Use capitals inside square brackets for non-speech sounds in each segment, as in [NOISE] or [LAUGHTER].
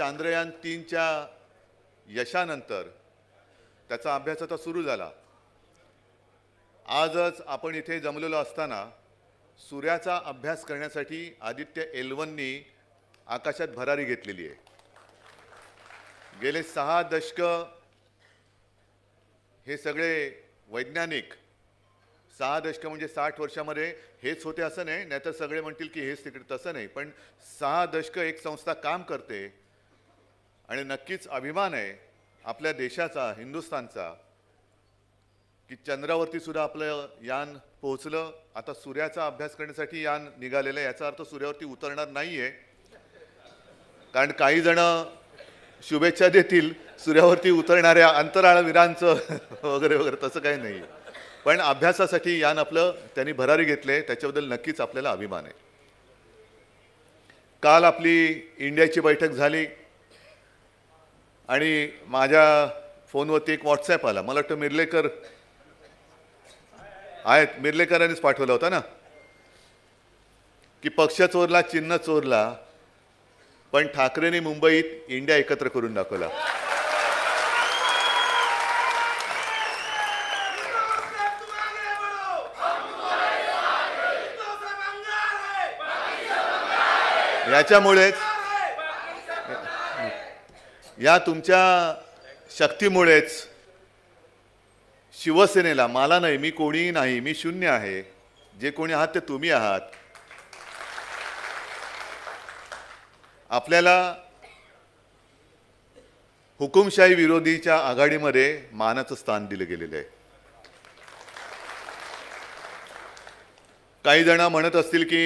चांद्रयान तीनच्या यशानंतर त्याचा अभ्यास आता सुरू झाला आजच आपण इथे जमलेलो असताना सूर्याचा अभ्यास करण्यासाठी आदित्य एलवननी आकाशात भरारी घेतलेली आहे गेले सहा दशक हे सगळे वैज्ञानिक सहा दशकं म्हणजे साठ वर्षामध्ये हेच होते असं नाही नाहीतर सगळे म्हणतील की हेच तिकडे तसं नाही पण सहा दशकं एक संस्था काम करते आणि नक्कीच अभिमान आहे आपल्या देशाचा हिंदुस्थानचा की चंद्रावरती सुद्धा आपलं यान पोहोचलं आता सूर्याचा अभ्यास करण्यासाठी यान निघालेलं आहे याचा अर्थ सूर्यावरती उतरणार नाही आहे कारण काही जण शुभेच्छा देतील सूर्यावरती उतरणाऱ्या अंतराळवीरांचं [LAUGHS] वगैरे वगैरे तसं काही नाही पण अभ्यासासाठी यान आपलं त्यांनी भरारी घेतले त्याच्याबद्दल नक्कीच आपल्याला अभिमान आहे काल आपली इंडियाची बैठक झाली आणि माझ्या फोनवरती एक व्हॉट्सॲप आला मला वाटतं मिर्लेकर आहेत मिर्लेकरांनीच पाठवला होता ना की पक्ष चोरला चिन्ह चोरला पण ठाकरेंनी मुंबईत इंडिया एकत्र करून दाखवला याच्यामुळेच या तुमच्या शक्तीमुळेच शिवसेनेला मला नाही मी कोणीही नाही मी शून्य आहे जे कोणी आहात ते तुम्ही आहात आपल्याला हुकुमशाही विरोधीच्या आघाडीमध्ये मानाचं स्थान दिलं गेलेलं आहे काही जण म्हणत असतील की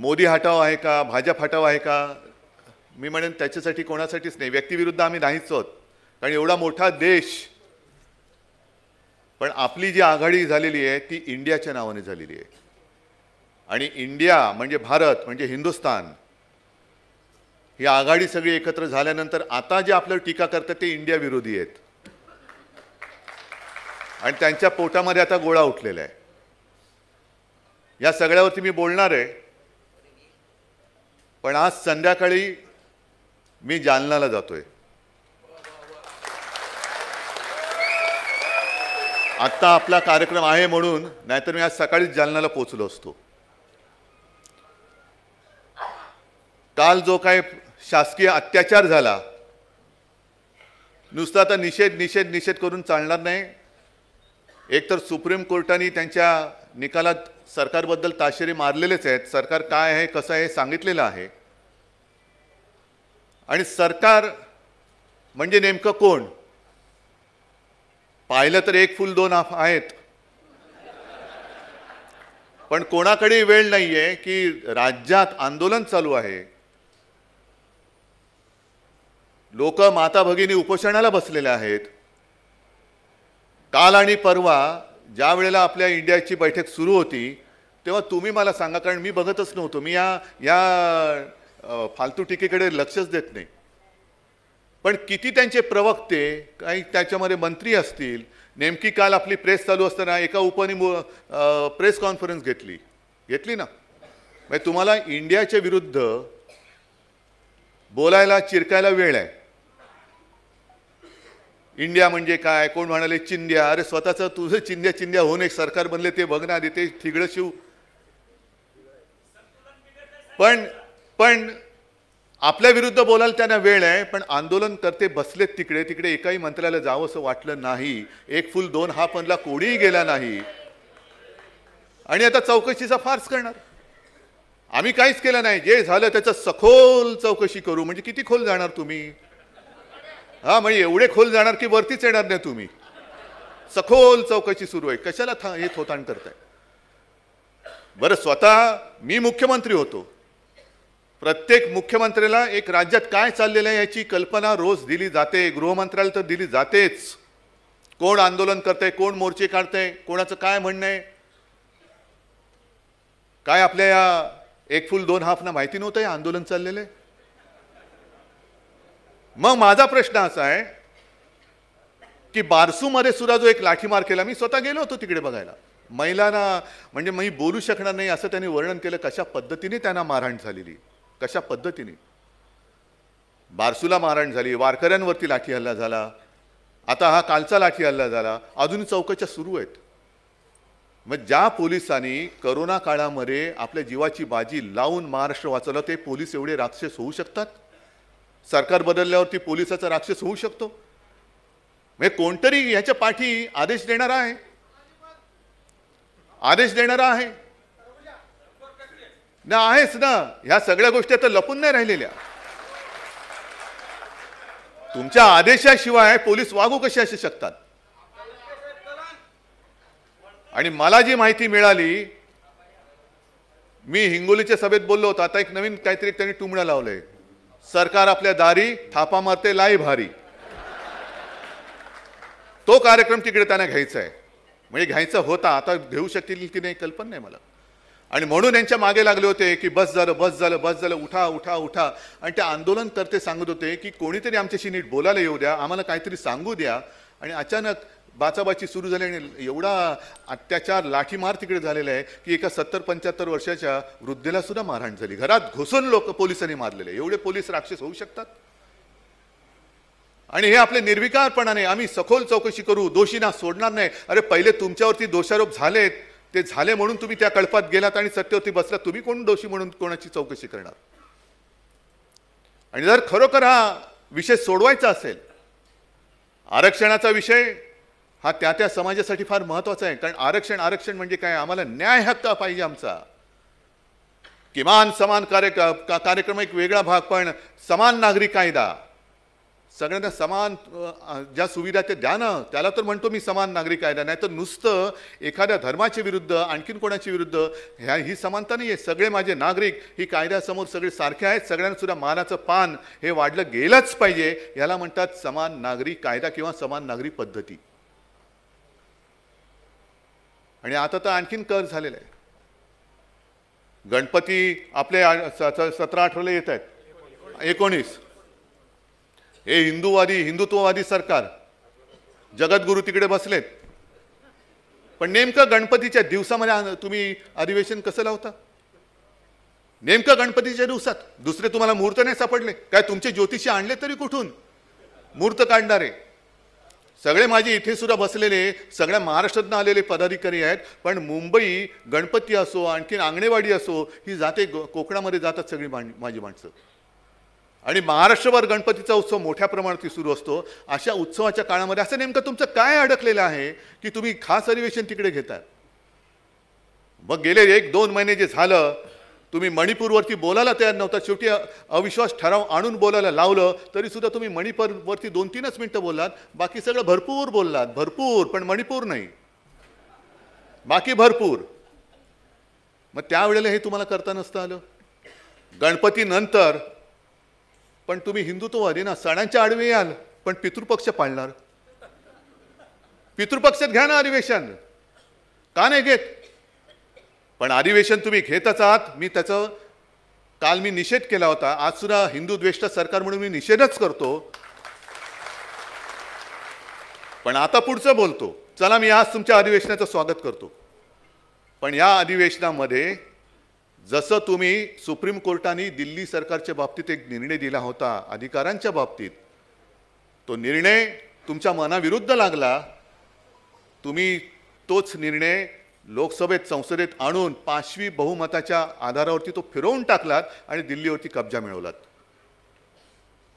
मोदी हटाव आहे का भाजप हटाव आहे का मी म्हणेन त्याच्यासाठी कोणासाठीच नाही व्यक्तीविरुद्ध आम्ही नाहीच आहोत कारण एवढा मोठा देश पण आपली जी आघाडी झालेली आहे ती इंडियाच्या नावाने झालेली आहे आणि इंडिया म्हणजे भारत म्हणजे हिंदुस्तान ही आघाडी सगळी एकत्र झाल्यानंतर आता जे आपल्यावर टीका करतात ते इंडिया विरोधी आहेत आणि त्यांच्या पोटामध्ये आता गोळा उठलेला आहे या सगळ्यावरती मी बोलणार आहे पण आज संध्याकाळी मी जालनाला जातोय आत्ता आपला कार्यक्रम आहे म्हणून नाहीतर मी आज सकाळीच जालनाला पोचलो असतो काल जो काही शासकीय अत्याचार झाला नुसता आता निषेध निषेध निषेध करून चालणार नाही एकतर सुप्रीम कोर्टाने त्यांच्या निकालात सरकारबद्दल ताशेरे मारलेलेच आहेत सरकार काय आहे कसं आहे सांगितलेलं आहे आणि सरकार म्हणजे नेमकं कोण पाहिलं तर एक फुल दोन आहेत पण कोणाकडे वेळ नाही आहे की राज्यात आंदोलन चालू आहे लोक माता भगिनी उपोषणाला बसलेले आहेत काल आणि परवा ज्या वेळेला आपल्या इंडियाची बैठक सुरू होती तेव्हा तुम्ही मला सांगा कारण मी बघतच नव्हतो मी या या फालतू टीकेकडे लक्षच देत नाही पण किती त्यांचे प्रवक्ते काही त्याच्यामध्ये मंत्री असतील नेमकी काल आपली प्रेस चालू असताना एका उपनिमु प्रेस कॉन्फरन्स घेतली घेतली ना म्हणजे तुम्हाला इंडियाच्या विरुद्ध बोलायला चिरकायला वेळ आहे इंडिया म्हणजे काय कोण म्हणाले चिंद्या अरे स्वतःचं तुझं चिंद्या चिंद्या होऊन एक सरकार बनले ते बघणार ते ठिगडं शिव पण पण आपल्या विरुद्ध बोलायला त्यांना वेळ आहे पण आंदोलन करते बसलेत तिकडे तिकडे एकाही मंत्र्याला जावं असं वाटलं नाही एक फुल दोन हा पणला कोणीही गेला नाही आणि आता चौकशीचा फार्स करणार आम्ही काहीच केलं नाही जे झालं त्याचं सखोल चौकशी करू म्हणजे किती खोल जाणार तुम्ही हा म्हणजे एवढे खोल जाणार की वरतीच येणार नाही तुम्ही सखोल चौकशी सुरू आहे कशाला था हे थोताण करताय बरं स्वतः मी मुख्यमंत्री होतो प्रत्येक मुख्यमंत्र्याला एक राज्यात काय चाललेलं आहे याची कल्पना रोज दिली जाते गृहमंत्र्याला तर दिली जातेच कोण आंदोलन करतंय कोण मोर्चे आहे कोणाचं काय म्हणणं आहे काय आपल्या या एक फुल दोन हाफना माहिती नव्हतं आंदोलन चाललेलं आहे मग माझा प्रश्न असा आहे की बारसूमध्ये सुद्धा जो एक लाठीमार केला मी स्वतः गेलो होतो तिकडे बघायला महिलांना म्हणजे मी बोलू शकणार नाही असं त्यांनी वर्णन केलं कशा पद्धतीने त्यांना मारहाण झालेली कशा पद्धतीने बारसूला मारण झाली वारकऱ्यांवरती लाठी हल्ला झाला आता हा कालचा लाठी हल्ला झाला अजून चौकशा सुरू आहेत मग ज्या पोलिसांनी करोना काळामध्ये आपल्या जीवाची बाजी लावून महाराष्ट्र वाचवला ते पोलीस एवढे राक्षस होऊ शकतात सरकार बदलल्यावरती पोलिसाचा राक्षस होऊ शकतो म्हणजे कोणतरी ह्याच्या पाठी आदेश देणारा आहे आदेश देणारा आहे ना आहेच ना ह्या सगळ्या गोष्टी आता लपून नाही राहिलेल्या तुमच्या आदेशाशिवाय पोलीस वागू कसे असू शकतात आणि मला जी माहिती मिळाली मी हिंगोलीच्या सभेत बोललो होतो आता एक नवीन काहीतरी त्यांनी टुमड्या लावलंय सरकार आपल्या दारी थापा मारते लाई भारी तो कार्यक्रम तिकडे त्यांना घ्यायचा आहे म्हणजे घ्यायचा होता आता घेऊ शकतील की नाही कल्पना नाही मला आणि म्हणून यांच्या मागे लागले होते की बस झालं बस झालं बस झालं उठा उठा उठा आणि ते आंदोलनकर्ते सांगत होते की कोणीतरी आमच्याशी नीट बोलायला येऊ द्या आम्हाला काहीतरी सांगू द्या आणि अचानक बाचाबाची सुरू झाली आणि एवढा अत्याचार लाठीमार तिकडे झालेला आहे की एका सत्तर पंच्याहत्तर वर्षाच्या वृद्धेला सुद्धा मारहाण झाली घरात घुसून लोक पोलिसांनी मारलेले एवढे पोलीस राक्षस होऊ शकतात आणि हे आपले निर्विकारपणाने आम्ही सखोल चौकशी करू दोषींना सोडणार नाही अरे पहिले तुमच्यावरती दोषारोप झालेत ते झाले म्हणून तुम्ही त्या कळपात गेलात आणि होती बसला तुम्ही कोण दोषी म्हणून कोणाची चौकशी करणार आणि जर खरोखर हा विषय सोडवायचा असेल आरक्षणाचा विषय हा त्या त्या समाजासाठी फार महत्त्वाचा आहे कारण आरक्षण आरक्षण म्हणजे काय आम्हाला न्याय हक्क पाहिजे आमचा किमान समान कार्य कार्यक्रम एक वेगळा भाग पण समान नागरिक कायदा सगळ्यांना समान ज्या सुविधा ते द्या ना त्याला तर म्हणतो मी समान नागरिक कायदा नाही तर नुसतं एखाद्या धर्माच्या विरुद्ध आणखीन कोणाच्या विरुद्ध ह्या ही समानता नाही आहे सगळे माझे नागरिक ही कायद्यासमोर सगळे सारखे आहेत सुद्धा मानाचं पान हे वाढलं गेलंच पाहिजे याला म्हणतात समान नागरिक कायदा किंवा समान नागरी पद्धती आणि आता तर आणखीन कर झालेला आहे गणपती आपले सतरा आठवले येत आहेत एकोणीस हे हिंदूवादी हिंदुत्ववादी सरकार जगद्गुरू तिकडे बसलेत पण नेमकं गणपतीच्या दिवसामध्ये तुम्ही अधिवेशन कसं लावता नेमकं गणपतीच्या दिवसात दुसरे तुम्हाला मुहूर्त नाही सापडले काय तुमचे ज्योतिषी आणले तरी कुठून मुहूर्त काढणारे सगळे माझे इथे सुद्धा बसलेले सगळ्या महाराष्ट्रातून आलेले पदाधिकारी आहेत पण मुंबई गणपती असो आणखीन आंगणेवाडी असो ही जाते कोकणामध्ये जातात सगळी माझी माणसं आणि महाराष्ट्रभर गणपतीचा उत्सव मोठ्या प्रमाणात सुरू असतो अशा उत्सवाच्या काळामध्ये असं नेमकं तुमचं काय अडकलेलं आहे की तुम्ही खास अधिवेशन तिकडे घेतात मग गेले एक दोन महिने जे झालं तुम्ही मणिपूरवरती बोलायला तयार नव्हता शेवटी अविश्वास ठराव आणून बोलायला लावलं तरी सुद्धा तुम्ही मणिपूरवरती दोन तीनच मिनटं बोललात बाकी सगळं भरपूर बोललात भरपूर पण मणिपूर नाही बाकी भरपूर मग त्यावेळेला हे तुम्हाला करता नसतं आलं गणपतीनंतर पण तुम्ही हिंदुत्ववादी ना सणांच्या आडवे याल पण पितृपक्ष पाळणार पितृपक्षात घ्या ना अधिवेशन का नाही घेत पण अधिवेशन तुम्ही घेतच आहात मी त्याचं काल मी निषेध केला होता आज सुद्धा हिंदू द्वेष्ट सरकार म्हणून मी निषेधच करतो पण आता पुढचं बोलतो चला मी आज तुमच्या अधिवेशनाचं स्वागत करतो पण या अधिवेशनामध्ये जसं तुम्ही सुप्रीम कोर्टाने दिल्ली सरकारच्या बाबतीत एक निर्णय दिला होता अधिकारांच्या बाबतीत तो निर्णय तुमच्या मनाविरुद्ध लागला तुम्ही तोच निर्णय लोकसभेत संसदेत आणून पाचवी बहुमताच्या आधारावरती तो फिरवून टाकलात आणि दिल्लीवरती कब्जा मिळवलात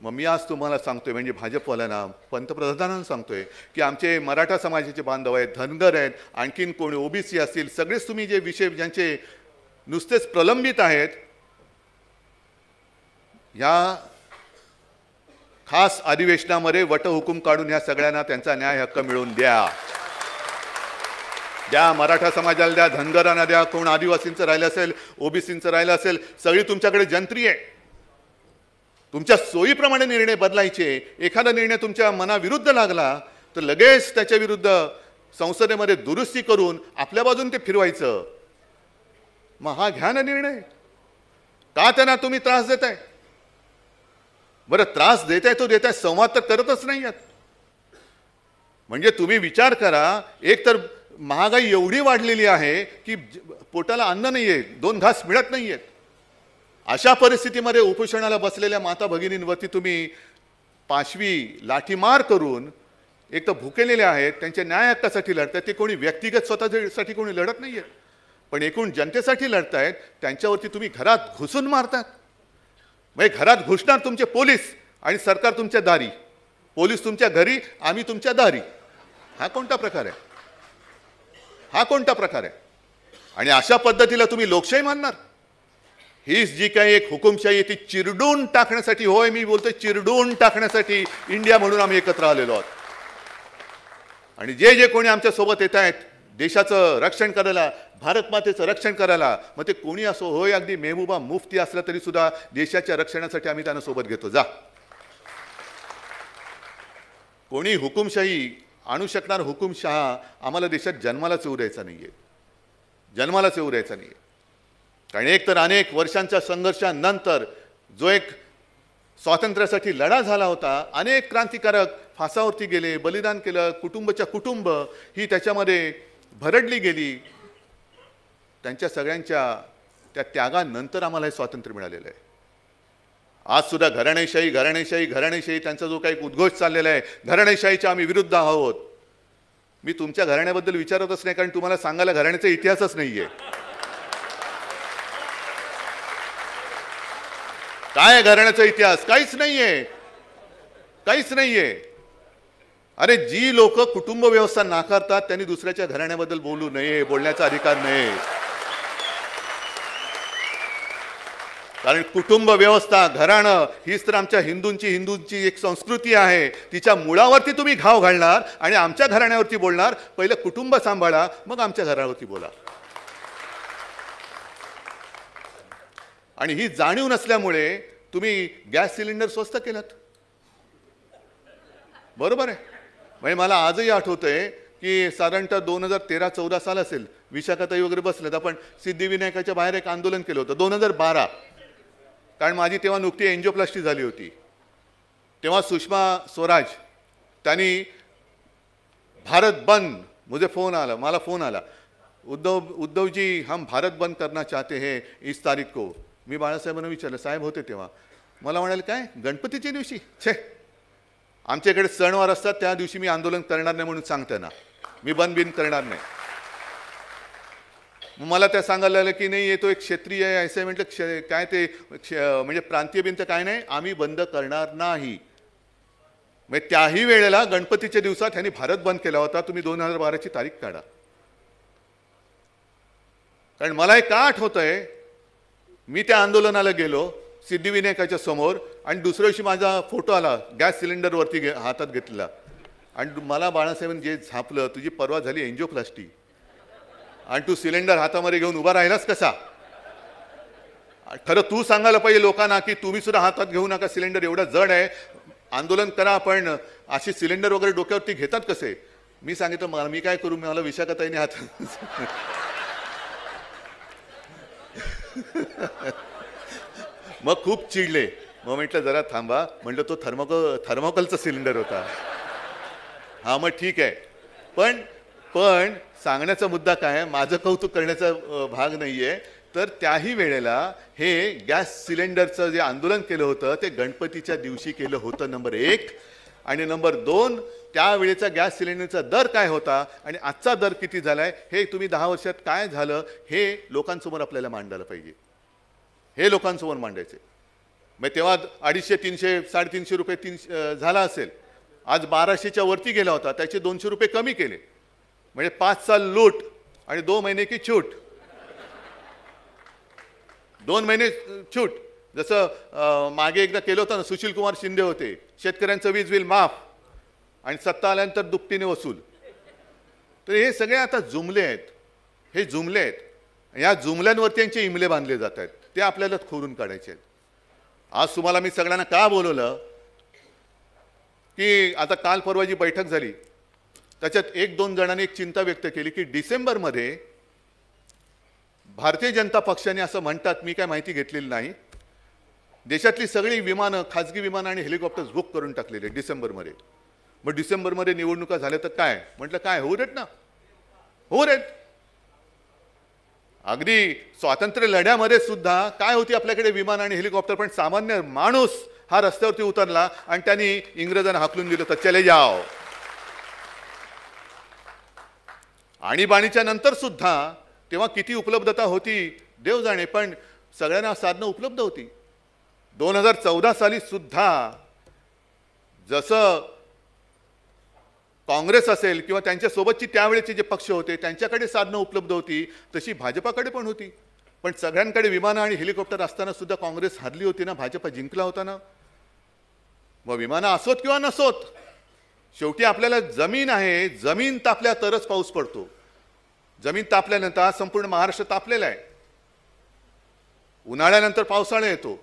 मग मी आज तुम्हाला सांगतोय म्हणजे भाजपवाल्यांना पंतप्रधानांना सांगतोय की आमचे मराठा समाजाचे बांधव आहेत धनगर आहेत आणखीन कोणी ओबीसी असतील सगळेच तुम्ही जे विषय ज्यांचे नुसतेच प्रलंबित आहेत या खास अधिवेशनामध्ये वटहुकूम काढून ह्या सगळ्यांना त्यांचा न्याय हक्क मिळवून द्या द्या मराठा समाजाला द्या धनगरांना द्या कोण आदिवासींचं राहिलं असेल ओबीसींचं राहिलं असेल सगळी तुमच्याकडे जंत्री आहे तुमच्या सोयीप्रमाणे निर्णय बदलायचे एखादा निर्णय तुमच्या मनाविरुद्ध लागला तर लगेच त्याच्याविरुद्ध संसदेमध्ये दुरुस्ती करून आपल्या बाजून ते फिरवायचं मग हा घ्या ना निर्णय का त्यांना तुम्ही त्रास देताय बरं त्रास देताय तो देताय संवाद तर करतच नाही आहेत म्हणजे तुम्ही विचार करा एक तर महागाई एवढी वाढलेली आहे की पोटाला अन्न नाही आहे दोन घास मिळत नाही आहेत अशा परिस्थितीमध्ये उपोषणाला बसलेल्या माता भगिनींवरती तुम्ही पाचवी लाठीमार करून एक तर भुकेलेले आहेत त्यांच्या न्याय हक्कासाठी लढतात ते कोणी व्यक्तिगत स्वतःसाठी कोणी लढत नाही आहे पण एकूण जनतेसाठी लढतायत त्यांच्यावरती तुम्ही घरात घुसून मारतात म्हणजे घरात घुसणार तुमचे पोलीस आणि सरकार तुमच्या दारी पोलीस तुमच्या घरी आम्ही तुमच्या दारी हा कोणता प्रकार आहे हा कोणता प्रकार आहे आणि अशा पद्धतीला तुम्ही लोकशाही मानणार हीच जी काही एक हुकुमशाही ती चिरडून टाकण्यासाठी होय मी बोलतो चिरडून टाकण्यासाठी इंडिया म्हणून आम्ही एकत्र आलेलो आहोत आणि जे जे कोणी आमच्यासोबत येत आहेत देशाचं रक्षण करायला भारतमातेचं रक्षण करायला मग ते कोणी असो होय अगदी मेहबूबा मुफ्ती असला सुद्धा देशाच्या रक्षणासाठी आम्ही त्यांना सोबत घेतो जा कोणी हुकुमशाही आणू शकणार हुकुमशहा आम्हाला देशात जन्मालाच येऊ द्यायचा नाही आहे जन्मालाच येऊ द्यायचा नाही आहे कारण एक तर अनेक वर्षांच्या संघर्षानंतर जो एक स्वातंत्र्यासाठी लढा झाला होता अनेक क्रांतिकारक फासावरती गेले बलिदान केलं कुटुंबच्या कुटुंब ही त्याच्यामध्ये भरडली गेली त्यांच्या सगळ्यांच्या त्या त्यागानंतर आम्हाला हे स्वातंत्र्य मिळालेलं आहे आज सुद्धा घराणेशाही घराणेशाही घराणेशाही त्यांचा जो काही उद्घोष चाललेला आहे घराणेशाहीच्या आम्ही विरुद्ध आहोत मी तुमच्या घराण्याबद्दल विचारतच नाही कारण तुम्हाला सांगायला घराण्याचा इतिहासच नाही आहे काय घराण्याचा इतिहास काहीच नाही आहे काहीच नाही आहे अरे जी लोक कुटुंब व्यवस्था नाकारतात त्यांनी दुसऱ्याच्या घराण्याबद्दल बोलू नये बोलण्याचा अधिकार नाही कारण कुटुंब व्यवस्था घराणं हीच तर आमच्या हिंदूंची हिंदूंची एक संस्कृती आहे तिच्या मुळावरती तुम्ही घाव घालणार आणि आमच्या घराण्यावरती बोलणार पहिलं कुटुंब सांभाळा मग आमच्या घरावरती बोला आणि ही जाणीव नसल्यामुळे तुम्ही गॅस सिलेंडर स्वस्त केलात बरोबर आहे म्हणजे मला आजही आठवतं आहे की साधारणतः दोन हजार तेरा चौदा साल असेल विशाखाताई वगैरे तर आपण सिद्धिविनायकाच्या बाहेर एक आंदोलन केलं होतं दोन हजार बारा कारण माझी तेव्हा नुकती एन्जिओप्लास्टी झाली होती तेव्हा सुषमा स्वराज त्यांनी भारत बंद मुझे फ़ोन आला मला फ़ोन आला उद्धव उद्धवजी हम भारत बंद करना चाहते हे इस तारीख को मी बाळासाहेबांना विचारलं साहेब होते तेव्हा मला म्हणाले काय गणपतीच्या दिवशी छे आमच्याकडे सणवार असतात त्या दिवशी मी आंदोलन करणार नाही म्हणून सांगताना ना मी बंद बिन करणार नाही मला त्या सांगायला लागलं की नाही तो एक क्षेत्रीय आहे असं म्हटलं क्ष काय ते म्हणजे प्रांतीय तर काय नाही आम्ही बंद करणार नाही म्हणजे त्याही वेळेला गणपतीच्या दिवसात त्यांनी भारत बंद केला होता तुम्ही दोन हजार बाराची तारीख काढा कारण मला हे का आठवत आहे मी त्या आंदोलनाला गेलो सिद्धिविनायकाच्या समोर आणि दुसऱ्या दिवशी माझा फोटो आला गॅस सिलेंडरवरती घे हातात घेतलेला आणि मला बाळासाहेबांनी जे झापलं तुझी परवा झाली एन्जिओप्लास्टी आणि तू सिलेंडर हातामध्ये घेऊन उभा राहिलास कसा खरं तू सांगायला पाहिजे लोकांना की तुम्ही सुद्धा हातात घेऊ नका सिलेंडर एवढा जड आहे आंदोलन करा पण अशी सिलेंडर वगैरे डोक्यावरती घेतात कसे मी सांगितलं मला मी काय करू मला नाही हात [LAUGHS] मग खूप चिडले मग म्हटलं जरा थांबा म्हटलं तो थर्मोको थर्मोकलचा सिलेंडर होता हा मग ठीक आहे पण पण सांगण्याचा मुद्दा काय माझं कौतुक करण्याचा भाग नाही आहे तर त्याही वेळेला हे गॅस सिलेंडरचं जे आंदोलन केलं होतं ते गणपतीच्या दिवशी केलं होतं नंबर एक आणि नंबर दोन त्यावेळेचा गॅस सिलेंडरचा दर काय होता आणि आजचा दर किती झाला आहे हे तुम्ही दहा वर्षात काय झालं हे लोकांसमोर आपल्याला मांडायला पाहिजे हे लोकांसमोर मांडायचे मग तेव्हा अडीचशे तीनशे साडेतीनशे रुपये तीनशे झाला असेल आज बाराशेच्या वरती गेला होता त्याचे दोनशे रुपये कमी केले म्हणजे पाच साल लूट आणि दोन महिने की छूट दोन महिने छूट जसं मागे एकदा केलं होतं ना सुशील कुमार शिंदे होते शेतकऱ्यांचं वीज बिल माफ आणि सत्ता आल्यानंतर दुपटीने वसूल तर हे सगळे आता जुमले आहेत हे जुमले आहेत या जुमल्यांवरती यांचे इमले बांधले जात आहेत ते आपल्याला खोरून काढायचे आहेत आज तुम्हाला मी सगळ्यांना का बोलवलं की आता काल परवा जी बैठक झाली त्याच्यात एक दोन जणांनी एक चिंता व्यक्त केली की डिसेंबरमध्ये भारतीय जनता पक्षाने असं म्हणतात मी काय माहिती घेतलेली नाही देशातली सगळी विमानं खाजगी विमानं आणि हेलिकॉप्टर्स बुक करून टाकलेले डिसेंबरमध्ये मग डिसेंबरमध्ये निवडणुका झाल्या तर काय म्हटलं काय होऊ देत ना होऊ देत अगदी स्वातंत्र्य लढ्यामध्ये सुद्धा काय होती आपल्याकडे विमान आणि हेलिकॉप्टर पण सामान्य माणूस हा रस्त्यावरती उतरला आणि त्यांनी इंग्रजांना हाकलून दिलं तर चले जाओ आणीबाणीच्या नंतर सुद्धा तेव्हा किती उपलब्धता होती देव जाणे पण सगळ्यांना साधनं उपलब्ध होती दोन हजार चौदा साली सुद्धा जसं काँग्रेस असेल किंवा त्यांच्यासोबतची त्यावेळेचे जे पक्ष होते त्यांच्याकडे साधनं उपलब्ध होती तशी भाजपाकडे पण होती पण सगळ्यांकडे विमानं आणि हेलिकॉप्टर असताना सुद्धा काँग्रेस हरली होती ना भाजपा जिंकला होता ना मग विमानं असोत किंवा नसोत शेवटी आपल्याला जमीन आहे जमीन तापल्या तरच पाऊस पडतो जमीन तापल्यानंतर संपूर्ण महाराष्ट्र तापलेला आहे उन्हाळ्यानंतर पावसाळा येतो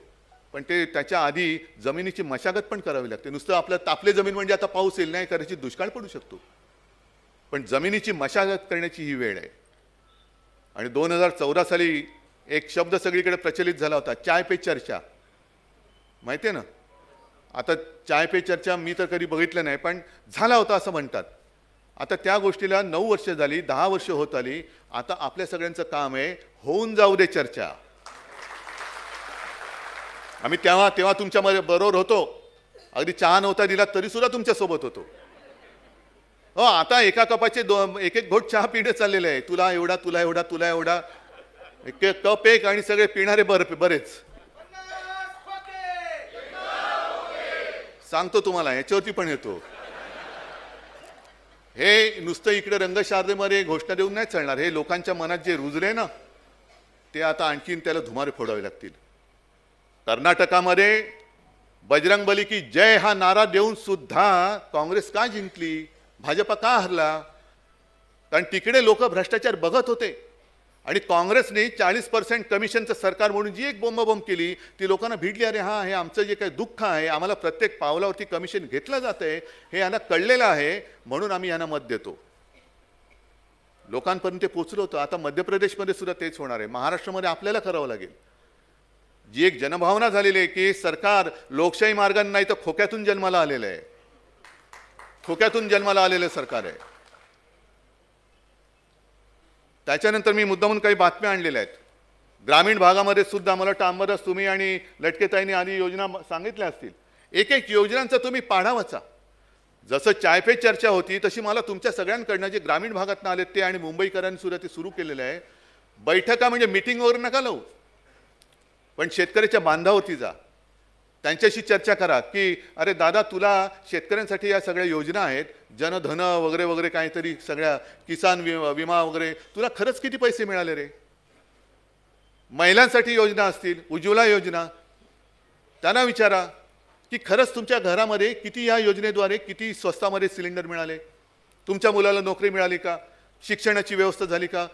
पण ते त्याच्या आधी जमिनीची मशागत पण करावी लागते नुसतं आपलं तापले जमीन म्हणजे आता पाऊस येईल नाही करायची दुष्काळ पडू शकतो पण जमिनीची मशागत करण्याची ही वेळ आहे आणि दोन हजार चौदा साली एक शब्द सगळीकडे प्रचलित झाला होता चाय पे चर्चा माहिती आहे ना आता चाय पे चर्चा मी तर कधी बघितलं नाही पण झाला होता असं म्हणतात आता त्या गोष्टीला नऊ वर्ष झाली दहा वर्ष होत आली आता आपल्या सगळ्यांचं काम आहे होऊन जाऊ दे चर्चा आम्ही तेव्हा तेव्हा तुमच्यामध्ये बरोबर होतो अगदी चहा नव्हता दिला तरी तरीसुद्धा तुमच्यासोबत होतो हो आता एका कपाचे दो एक एक घोट चहा पिणे चाललेले आहे तुला एवढा तुला एवढा तुला एवढा एक कप एक आणि सगळे पिणारे बर बरेच सांगतो तुम्हाला याच्यावरती पण येतो हे नुसतं इकडे रंगशारदेमध्ये घोषणा देऊन नाही चालणार हे लोकांच्या मनात जे रुजले ना ते आता आणखीन त्याला धुमारे फोडावे लागतील कर्नाटकामध्ये बजरंगबली की जय हा नारा देऊन सुद्धा काँग्रेस का जिंकली भाजपा का हरला कारण तिकडे लोक भ्रष्टाचार बघत होते आणि काँग्रेसने चाळीस पर्सेंट कमिशनचं सरकार म्हणून जी एक बोंबाबोंब केली ती लोकांना भिडली अरे हा हे आमचं जे काही दुःख आहे आम्हाला प्रत्येक पावलावरती कमिशन घेतलं जातं आहे हे यांना कळलेलं आहे म्हणून आम्ही यांना मत देतो लोकांपर्यंत ते पोचलं होतं आता मध्य प्रदेशमध्ये सुद्धा तेच होणार आहे महाराष्ट्रामध्ये आपल्याला करावं लागेल जी एक जनभावना झालेली आहे की सरकार लोकशाही मार्गाने नाही तर खोक्यातून जन्माला आलेलं आहे खोक्यातून जन्माला आलेलं सरकार आहे त्याच्यानंतर मी मुद्दाहून काही बातम्या आणलेल्या आहेत ग्रामीण भागामध्ये सुद्धा मला टांबरच तुम्ही आणि लटकेताईंनी आधी योजना सांगितल्या असतील एक एक योजनांचा तुम्ही पाढा वाचा जसं चायफे चर्चा होती तशी मला तुमच्या सगळ्यांकडनं जे ग्रामीण भागातनं आले ते आणि मुंबईकरांनी सुद्धा ते सुरू केलेलं आहे बैठका म्हणजे मिटिंगवर नका लावू पण शेतकऱ्याच्या बांधावरती जा त्यांच्याशी चर्चा करा की अरे दादा तुला शेतकऱ्यांसाठी या सगळ्या योजना आहेत जनधन वगैरे वगैरे काहीतरी सगळ्या किसान विमा वगैरे तुला खरंच किती पैसे मिळाले रे महिलांसाठी योजना असतील उज्ज्वला योजना त्यांना विचारा की खरंच तुमच्या घरामध्ये किती या योजनेद्वारे किती स्वस्तामध्ये सिलेंडर मिळाले तुमच्या मुलाला नोकरी मिळाली का शिक्षणाची व्यवस्था झाली का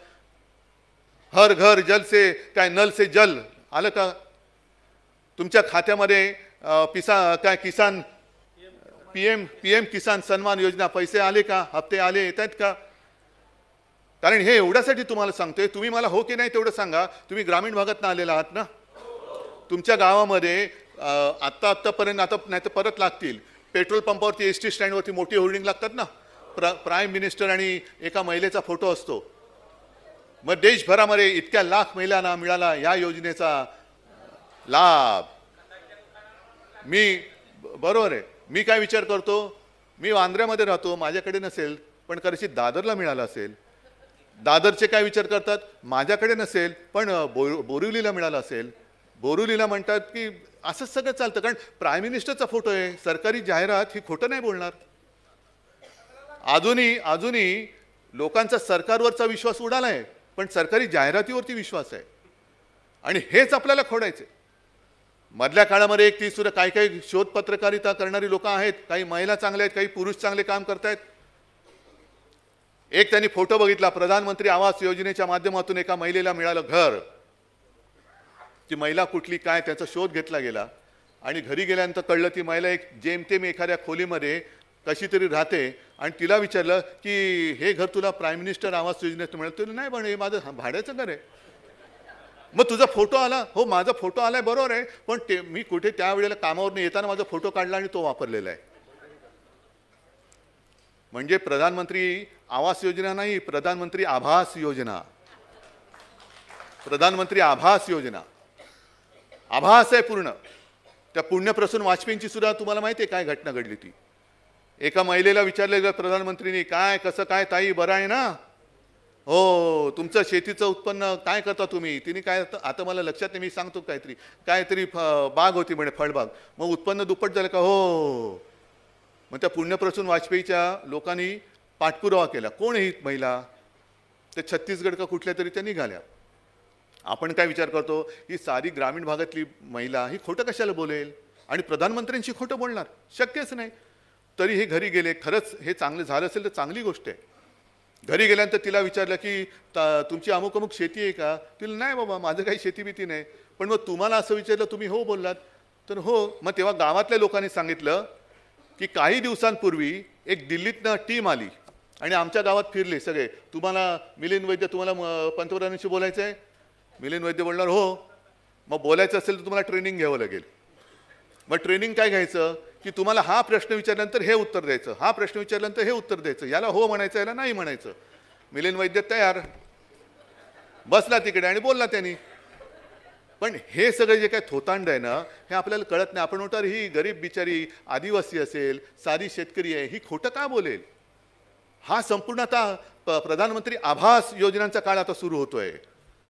हर घर जल से काय नल से जल आलं का तुमच्या खात्यामध्ये पिसा काय किसान पी एम पी एम किसान सन्मान योजना पैसे आले का हप्ते आले येत आहेत का कारण हे एवढ्यासाठी तुम्हाला सांगतोय तुम्ही मला हो की नाही तेवढं सांगा तुम्ही ग्रामीण भागात ना आलेला आहात ना तुमच्या गावामध्ये आत्ता आत्तापर्यंत आता नाही तर परत लागतील पेट्रोल पंपावरती एस टी स्टँडवरती मोठी होल्डिंग लागतात ना प्र प्राईम मिनिस्टर आणि एका महिलेचा फोटो असतो मग देशभरामध्ये इतक्या लाख महिलांना मिळाला या योजनेचा लाभ मी बरोबर आहे मी काय विचार करतो मी वांद्र्यामध्ये राहतो माझ्याकडे नसेल पण कदाचित दादरला मिळाला असेल दादरचे काय विचार करतात माझ्याकडे नसेल पण बो बोरिवलीला मिळाला असेल बोरिवलीला म्हणतात की असंच सगळं चालतं कारण प्राईम मिनिस्टरचा फोटो आहे सरकारी जाहिरात ही खोटं नाही बोलणार अजूनही अजूनही लोकांचा सरकारवरचा विश्वास उडाला आहे पण सरकारी जाहिरातीवरती विश्वास आहे आणि हेच आपल्याला खोडायचे मधल्या काळामध्ये एक ती सुद्धा काही काही शोध पत्रकारिता करणारी लोक आहेत काही महिला चांगल्या आहेत काही पुरुष चांगले काम करतायत एक त्यांनी फोटो बघितला प्रधानमंत्री आवास योजनेच्या माध्यमातून एका महिलेला मिळालं घर ती महिला कुठली काय त्याचा शोध घेतला गेला आणि घरी गेल्यानंतर कळलं ती महिला एक जेमतेम एखाद्या खोलीमध्ये कशी तरी राहते आणि तिला विचारलं की हे घर तुला प्राईम मिनिस्टर आवास योजनेत मिळेल तुला नाही पण हे माझं भाड्याचं घर आहे मग तुझा फोटो आला हो माझा फोटो आला आहे बरोबर आहे पण ते मी कुठे त्यावेळेला कामावरून येताना माझा फोटो काढला आणि तो वापरलेला आहे म्हणजे प्रधानमंत्री आवास योजना नाही प्रधानमंत्री आभास योजना प्रधानमंत्री आभास योजना आभास आहे पूर्ण त्या पुण्यप्रसून वाजपेयींची सुद्धा तुम्हाला माहिती आहे काय घटना घडली ती एका महिलेला विचारले गेलं प्रधानमंत्रीनी काय कसं काय ताई बरं आहे ना हो तुमचं शेतीचं उत्पन्न काय करता तुम्ही तिने काय आता मला लक्षात नाही मी सांगतो काहीतरी काहीतरी फ बाग होती म्हणे फळबाग मग उत्पन्न दुप्पट झालं का हो मग त्या पुण्यप्रसून वाजपेयीच्या लोकांनी पाठपुरावा केला कोण ही महिला ते छत्तीसगड का कुठल्या तरी त्या निघाल्या आपण काय विचार करतो ही सारी ग्रामीण भागातली महिला ही खोटं कशाला बोलेल आणि प्रधानमंत्र्यांशी खोटं बोलणार शक्यच नाही तरी हे घरी गेले खरंच हे चांगलं झालं असेल तर चांगली गोष्ट आहे घरी गेल्यानंतर तिला विचारलं की ता तुमची अमुक अमुक शेती आहे का तिला नाही बाबा माझं काही शेती भीती नाही पण मग तुम्हाला असं विचारलं तुम्ही हो बोललात तर हो मग तेव्हा गावातल्या लोकांनी सांगितलं की काही दिवसांपूर्वी एक दिल्लीतनं टीम आली आणि आमच्या गावात फिरले सगळे तुम्हाला मिलिंद वैद्य तुम्हाला पंतप्रधानांशी बोलायचं आहे मिलिंद वैद्य बोलणार हो मग बोलायचं असेल तर तुम्हाला ट्रेनिंग घ्यावं लागेल मग ट्रेनिंग काय घ्यायचं की तुम्हाला हा प्रश्न विचारल्यानंतर हे उत्तर द्यायचं हा प्रश्न विचारल्यानंतर हे उत्तर द्यायचं याला हो म्हणायचं याला नाही म्हणायचं मिलिन वैद्य तयार बसला तिकडे आणि बोलला त्यांनी पण हे सगळे जे काय थोतांड आहे ना हे आपल्याला कळत नाही आपण म्हणतो ही गरीब बिचारी आदिवासी असेल साधी शेतकरी आहे ही खोटं का बोलेल हा संपूर्ण आता प्रधानमंत्री आभास योजनांचा काळ आता सुरू होतोय